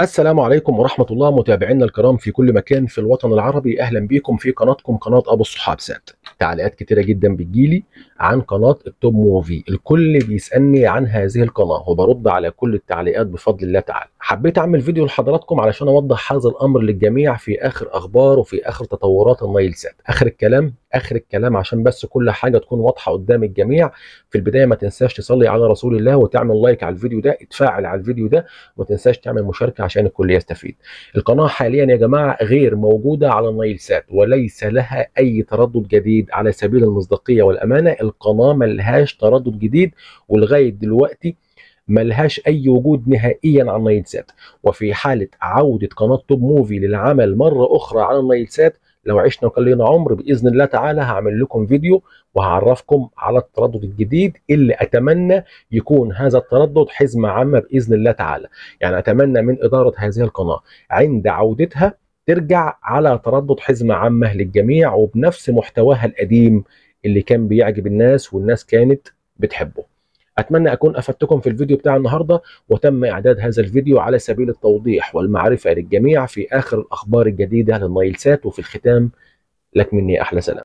السلام عليكم ورحمة الله متابعينا الكرام في كل مكان في الوطن العربي أهلا بيكم في قناتكم قناة أبو الصحاب سات تعليقات كتيرة جدا بتجيلي عن قناة التوب موفي الكل بيسألني عن هذه القناة وبرد على كل التعليقات بفضل الله تعالى حبيت اعمل فيديو لحضراتكم علشان اوضح هذا الامر للجميع في اخر اخبار وفي اخر تطورات النايل سات اخر الكلام اخر الكلام عشان بس كل حاجه تكون واضحه قدام الجميع في البدايه ما تنساش تصلي على رسول الله وتعمل لايك على الفيديو ده اتفاعل على الفيديو ده وما تنساش تعمل مشاركه عشان الكل يستفيد القناه حاليا يا جماعه غير موجوده على النايل سات وليس لها اي تردد جديد على سبيل المصداقيه والامانه القناه ما لهاش تردد جديد ولغايه دلوقتي ملهاش أي وجود نهائيا على النايل سات وفي حالة عودة قناة توب موفي للعمل مرة أخرى على النايل سات لو عشنا وكان عمر باذن الله تعالى هعمل لكم فيديو وهعرفكم على التردد الجديد اللي اتمنى يكون هذا التردد حزمه عامه باذن الله تعالى يعني اتمنى من اداره هذه القناه عند عودتها ترجع على تردد حزمه عامه للجميع وبنفس محتواها القديم اللي كان بيعجب الناس والناس كانت بتحبه اتمنى اكون افدتكم في الفيديو بتاع النهارده وتم اعداد هذا الفيديو على سبيل التوضيح والمعرفه للجميع في اخر الاخبار الجديده للنايلسات وفي الختام لك مني احلى سلام